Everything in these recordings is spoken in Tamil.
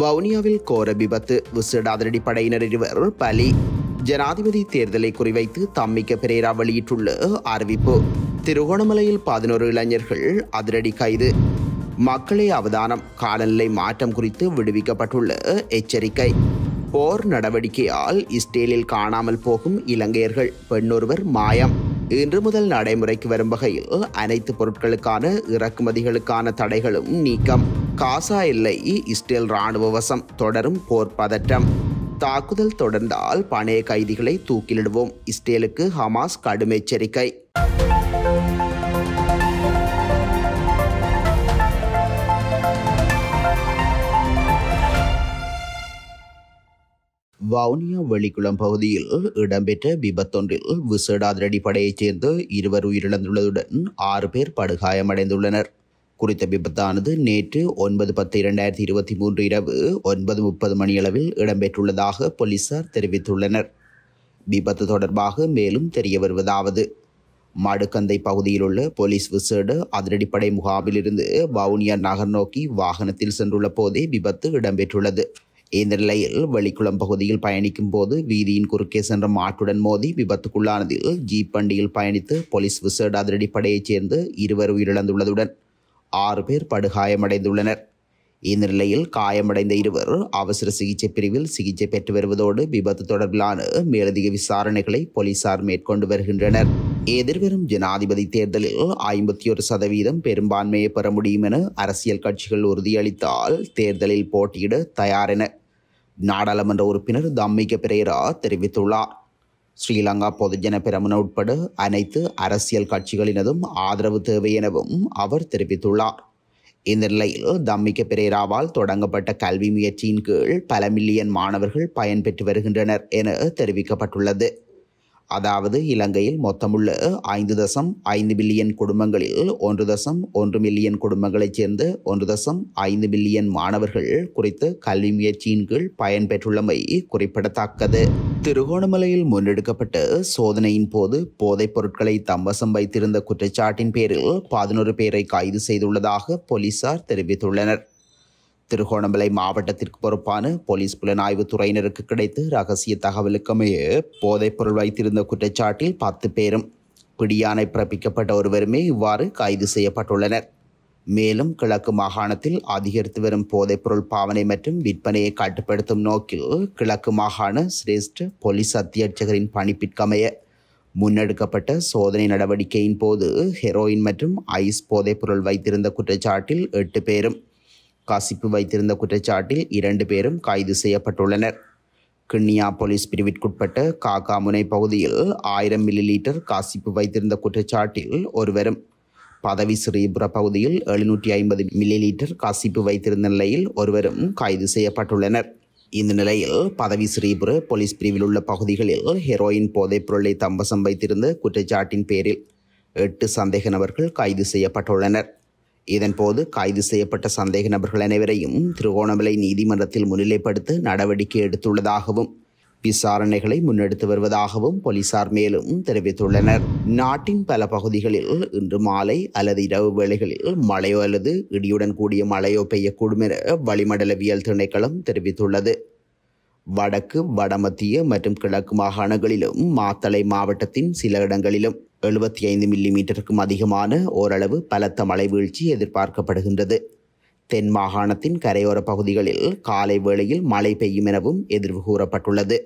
வவுனியாவில் கோர விபத்து விசேட அதிரடி இருவர் பலி ஜனாதிபதி தேர்தலை குறிவைத்து தம்மிக்க பெரேரா வெளியிட்டுள்ள அறிவிப்பு திருகோணமலையில் பதினோரு இளைஞர்கள் அதிரடி கைது மக்களே அவதானம் காலநிலை மாற்றம் குறித்து விடுவிக்கப்பட்டுள்ள எச்சரிக்கை போர் நடவடிக்கையால் இஸ்ரேலில் காணாமல் போகும் இலங்கையர்கள் பெண்ணொருவர் மாயம் இன்று முதல் நடைமுறைக்கு வரும் வகையில் அனைத்து பொருட்களுக்கான இறக்குமதிகளுக்கான தடைகளும் நீக்கம் காசா எல்லை இஸ்ரேல் ராணுவ வசம் தொடரும் போர் பதட்டம் தாக்குதல் தொடர்ந்தால் பணைய கைதிகளை தூக்கிலிடுவோம் இஸ்ரேலுக்கு ஹமாஸ் கடும் எச்சரிக்கை வவுனியா வெளிக்குளம் பகுதியில் இடம்பெற்ற விபத்தொன்றில் விசேடாதிரடிப்படையைச் அதிரடிப்படையைச் சேர்ந்த இருவர் உயிரிழந்துள்ளதுடன் ஆறு பேர் படுகாயமடைந்துள்ளனர் குறித்த விபத்தானது நேற்று ஒன்பது பத்து இரண்டாயிரத்தி இருபத்தி மூன்று இரவு ஒன்பது முப்பது மணியளவில் இடம்பெற்றுள்ளதாக போலீசார் தெரிவித்துள்ளனர் விபத்து தொடர்பாக மேலும் தெரிய வருவதாவது மடுக்கந்தை பகுதியிலுள்ள போலீஸ் விசேட அதிரடிப்படை முகாமிலிருந்து வவுனியா நகர் நோக்கி வாகனத்தில் சென்றுள்ள போதே விபத்து இடம்பெற்றுள்ளது இந்த நிலையில் வெளிக்குளம் பகுதியில் பயணிக்கும் போது வீதியின் குறுக்கே சென்ற மாட்டுடன் மோதி விபத்துக்குள்ளானதில் ஜீப் வண்டியில் பயணித்து போலீஸ் விசேட அதிரடிப்படையைச் சேர்ந்து இருவர் உயிரிழந்துள்ளதுடன் ஆறு பேர் படுகாயமடைந்துள்ளனர் இந்நிலையில் காயமடைந்த இருவர் அவசர சிகிச்சை பிரிவில் சிகிச்சை பெற்று வருவதோடு விபத்து தொடர்பிலான மேலதிக விசாரணைகளை போலீசார் மேற்கொண்டு வருகின்றனர் எதிர்வரும் ஜனாதிபதி தேர்தலில் ஐம்பத்தி ஒரு சதவீதம் பெரும்பான்மையை பெற முடியும் என அரசியல் கட்சிகள் உறுதியளித்தால் தேர்தலில் போட்டியிட தயார் என நாடாளுமன்ற உறுப்பினர் தம்மிக பிரேரா தெரிவித்துள்ளார் ஸ்ரீலங்கா பொதுஜன பெரமுன உட்பட அனைத்து அரசியல் கட்சிகளினதும் ஆதரவு தேவை எனவும் அவர் தெரிவித்துள்ளார் இந்த நிலையில் தம்மிக்க பெரேராவால் தொடங்கப்பட்ட கல்வி முயற்சியின் கீழ் பல மில்லியன் மாணவர்கள் பயன்பெற்று வருகின்றனர் என தெரிவிக்கப்பட்டுள்ளது அதாவது இலங்கையில் மொத்தமுள்ள ஐந்து தசம் ஐந்து பில்லியன் குடும்பங்களில் ஒன்று தசம் ஒன்று மில்லியன் குடும்பங்களைச் சேர்ந்து ஒன்று தசம் ஐந்து மில்லியன் மாணவர்கள் குறித்து கல்வி முயற்சியின் கீழ் பயன்பெற்றுள்ளமை குறிப்பிடத்தக்கது திருகோணமலையில் முன்னெடுக்கப்பட்ட சோதனையின் போது போதைப் பொருட்களை தம்பசம் வைத்திருந்த குற்றச்சாட்டின் பேரில் பதினோரு பேரை கைது செய்துள்ளதாக போலீசார் தெரிவித்துள்ளனர் திருகோணமலை மாவட்டத்திற்கு பொறுப்பான போலீஸ் புலனாய்வு துறையினருக்கு கிடைத்து ரகசிய போதைப் போதைப்பொருள் வைத்திருந்த குற்றச்சாட்டில் பத்து பேரும் பிடியானை பிறப்பிக்கப்பட்ட ஒருவருமே இவ்வாறு கைது செய்யப்பட்டுள்ளனர் மேலும் கிழக்கு மாகாணத்தில் அதிகரித்து வரும் போதைப்பொருள் பாவனை மற்றும் விற்பனையை கட்டுப்படுத்தும் நோக்கில் கிழக்கு மாகாண சிரேஷ்ட போலீஸ் அத்தியட்சகரின் பணிப்பிற்கமைய முன்னெடுக்கப்பட்ட சோதனை நடவடிக்கையின் போது ஹெரோயின் மற்றும் ஐஸ் போதைப்பொருள் வைத்திருந்த குற்றச்சாட்டில் எட்டு பேரும் காசிப்பு வைத்திருந்த குற்றச்சாட்டில் இரண்டு பேரும் கைது செய்யப்பட்டுள்ளனர் கிண்ணியா போலீஸ் பிரிவிற்குட்பட்ட முனை பகுதியில் ஆயிரம் மில்லி லீட்டர் காசிப்பு வைத்திருந்த குற்றச்சாட்டில் ஒருவரும் பதவி ஸ்ரீபுர பகுதியில் எழுநூற்றி ஐம்பது மில்லி லீட்டர் காசிப்பு வைத்திருந்த நிலையில் ஒருவரும் கைது செய்யப்பட்டுள்ளனர் இந்த நிலையில் பதவி ஸ்ரீபுர போலீஸ் பிரிவில் உள்ள பகுதிகளில் ஹெரோயின் போதைப் பொருளை தம்பசம் வைத்திருந்த குற்றச்சாட்டின் பேரில் எட்டு சந்தேக நபர்கள் கைது செய்யப்பட்டுள்ளனர் இதன்போது கைது செய்யப்பட்ட சந்தேக நபர்கள் அனைவரையும் திருகோணமலை நீதிமன்றத்தில் முன்னிலைப்படுத்த நடவடிக்கை எடுத்துள்ளதாகவும் விசாரணைகளை முன்னெடுத்து வருவதாகவும் போலீசார் மேலும் தெரிவித்துள்ளனர் நாட்டின் பல பகுதிகளில் இன்று மாலை அல்லது இரவு வேளைகளில் மழையோ அல்லது இடியுடன் கூடிய மழையோ பெய்யக்கூடும் என வளிமண்டலவியல் திணைக்களம் தெரிவித்துள்ளது வடக்கு வடமத்திய மற்றும் கிழக்கு மாகாணங்களிலும் மாத்தளை மாவட்டத்தின் சில இடங்களிலும் எழுபத்தி ஐந்து மில்லி மீட்டருக்கும் அதிகமான ஓரளவு பலத்த மழை வீழ்ச்சி எதிர்பார்க்கப்படுகின்றது தென் மாகாணத்தின் கரையோர பகுதிகளில் காலை வேளையில் மழை பெய்யும் எனவும் எதிர்வு கூறப்பட்டுள்ளது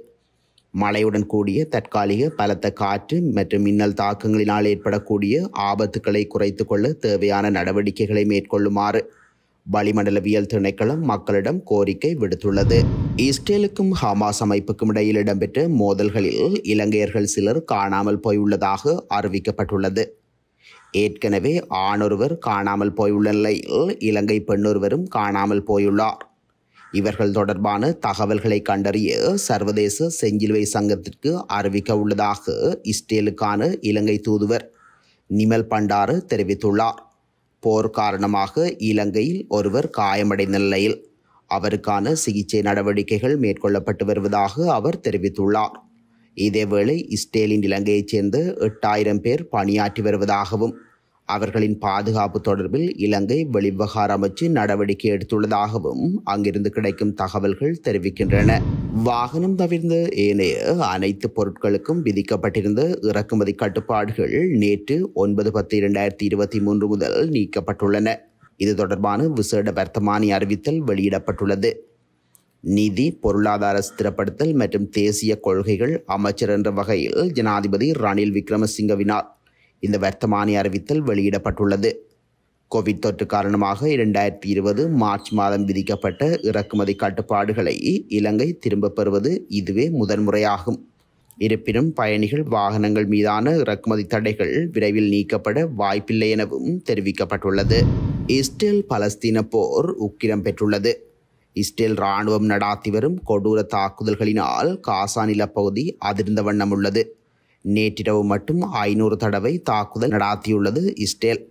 மழையுடன் கூடிய தற்காலிக பலத்த காற்று மற்றும் மின்னல் தாக்கங்களினால் ஏற்படக்கூடிய ஆபத்துக்களை குறைத்து கொள்ள தேவையான நடவடிக்கைகளை மேற்கொள்ளுமாறு வளிமண்டலவியல் திணைக்களம் மக்களிடம் கோரிக்கை விடுத்துள்ளது இஸ்ரேலுக்கும் ஹமாஸ் அமைப்புக்கும் இடையில் இடம்பெற்ற மோதல்களில் இலங்கையர்கள் சிலர் காணாமல் போயுள்ளதாக அறிவிக்கப்பட்டுள்ளது ஏற்கனவே ஆணொருவர் காணாமல் போயுள்ள நிலையில் இலங்கை பெண்ணொருவரும் காணாமல் போயுள்ளார் இவர்கள் தொடர்பான தகவல்களை கண்டறிய சர்வதேச செஞ்சிலுவை சங்கத்திற்கு அறிவிக்க உள்ளதாக இஸ்ரேலுக்கான இலங்கை தூதுவர் நிமல் பண்டாரு தெரிவித்துள்ளார் போர் காரணமாக இலங்கையில் ஒருவர் காயமடைந்த நிலையில் அவருக்கான சிகிச்சை நடவடிக்கைகள் மேற்கொள்ளப்பட்டு வருவதாக அவர் தெரிவித்துள்ளார் இதேவேளை இஸ்ரேலின் இலங்கையைச் சேர்ந்த எட்டாயிரம் பேர் பணியாற்றி வருவதாகவும் அவர்களின் பாதுகாப்பு தொடர்பில் இலங்கை வெளிவகார அமைச்சு நடவடிக்கை எடுத்துள்ளதாகவும் அங்கிருந்து கிடைக்கும் தகவல்கள் தெரிவிக்கின்றன வாகனம் தவிர்த்து ஏனைய அனைத்து பொருட்களுக்கும் விதிக்கப்பட்டிருந்த இறக்குமதி கட்டுப்பாடுகள் நேற்று ஒன்பது பத்து இரண்டாயிரத்தி இருபத்தி மூன்று முதல் நீக்கப்பட்டுள்ளன இது தொடர்பான விசேட வர்த்தமானி அறிவித்தல் வெளியிடப்பட்டுள்ளது நிதி பொருளாதார ஸ்திரப்படுத்தல் மற்றும் தேசிய கொள்கைகள் அமைச்சர் என்ற வகையில் ஜனாதிபதி ரணில் விக்ரமசிங்கவினார் இந்த வர்த்தமானி அறிவித்தல் வெளியிடப்பட்டுள்ளது கோவிட் தொற்று காரணமாக இரண்டாயிரத்தி இருபது மார்ச் மாதம் விதிக்கப்பட்ட இறக்குமதி கட்டுப்பாடுகளை இலங்கை திரும்பப் பெறுவது இதுவே முதன்முறையாகும் இருப்பினும் பயணிகள் வாகனங்கள் மீதான இறக்குமதி தடைகள் விரைவில் நீக்கப்பட வாய்ப்பில்லை எனவும் தெரிவிக்கப்பட்டுள்ளது இஸ்ரேல் பலஸ்தீன போர் உக்கிரம் பெற்றுள்ளது இஸ்ரேல் இராணுவம் நடாத்தி வரும் கொடூர தாக்குதல்களினால் காசா நிலப்பகுதி அதிர்ந்த வண்ணம் உள்ளது நேற்றிரவு மட்டும் ஐநூறு தடவை தாக்குதல் நடாத்தியுள்ளது இஸ்ரேல்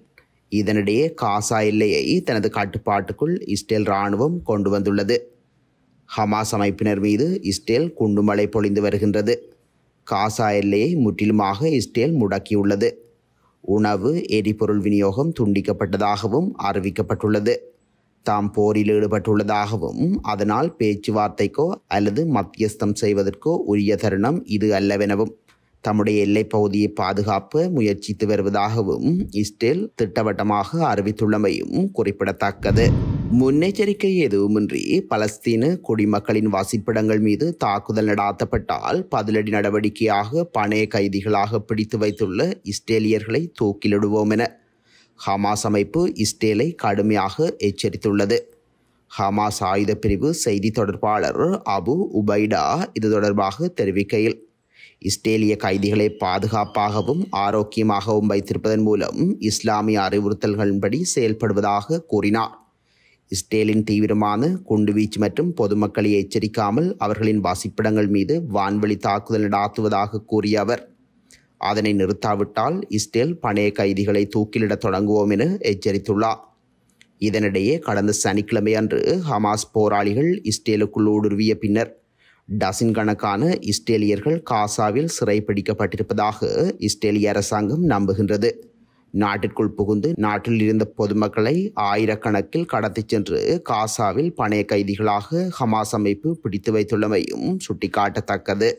இதனிடையே காசா எல்லையை தனது கட்டுப்பாட்டுக்குள் இஸ்ரேல் இராணுவம் கொண்டு வந்துள்ளது ஹமாஸ் அமைப்பினர் மீது இஸ்ரேல் குண்டுமலை பொழிந்து வருகின்றது காசா எல்லையை முற்றிலுமாக இஸ்ரேல் முடக்கியுள்ளது உணவு எரிபொருள் விநியோகம் துண்டிக்கப்பட்டதாகவும் அறிவிக்கப்பட்டுள்ளது தாம் போரில் ஈடுபட்டுள்ளதாகவும் அதனால் பேச்சுவார்த்தைக்கோ அல்லது மத்தியஸ்தம் செய்வதற்கோ உரிய தருணம் இது அல்லவெனவும் தம்முடைய எல்லைப் பகுதியை பாதுகாப்ப முயற்சித்து வருவதாகவும் இஸ்ரேல் திட்டவட்டமாக அறிவித்துள்ளமையும் குறிப்பிடத்தக்கது முன்னெச்சரிக்கை எதுவுமின்றி பலஸ்தீன குடிமக்களின் வசிப்பிடங்கள் மீது தாக்குதல் நடாத்தப்பட்டால் பதிலடி நடவடிக்கையாக பணைய கைதிகளாக பிடித்து வைத்துள்ள இஸ்ரேலியர்களை தூக்கிலிடுவோம் என ஹமாஸ் அமைப்பு இஸ்ரேலை கடுமையாக எச்சரித்துள்ளது ஹமாஸ் ஆயுதப் பிரிவு செய்தி தொடர்பாளர் அபு உபைடா இது தொடர்பாக தெரிவிக்கையில் இஸ்ரேலிய கைதிகளை பாதுகாப்பாகவும் ஆரோக்கியமாகவும் வைத்திருப்பதன் மூலம் இஸ்லாமிய அறிவுறுத்தல்களின்படி செயல்படுவதாக கூறினார் இஸ்ரேலின் தீவிரமான குண்டுவீச்சு மற்றும் பொதுமக்களை எச்சரிக்காமல் அவர்களின் வசிப்பிடங்கள் மீது வான்வெளி தாக்குதல் நடாத்துவதாக கூறிய அவர் அதனை நிறுத்தாவிட்டால் இஸ்ரேல் பணைய கைதிகளை தூக்கிலிட தொடங்குவோம் என எச்சரித்துள்ளார் இதனிடையே கடந்த சனிக்கிழமை அன்று ஹமாஸ் போராளிகள் இஸ்ரேலுக்குள் ஊடுருவிய பின்னர் டசின் கணக்கான இஸ்ரேலியர்கள் காசாவில் சிறைப்பிடிக்கப்பட்டிருப்பதாக இஸ்ரேலிய அரசாங்கம் நம்புகின்றது நாட்டிற்குள் புகுந்து நாட்டில் இருந்த பொதுமக்களை ஆயிரக்கணக்கில் கடத்திச் சென்று காசாவில் பணைய கைதிகளாக ஹமாஸ் அமைப்பு பிடித்து வைத்துள்ளமையும் சுட்டிக்காட்டத்தக்கது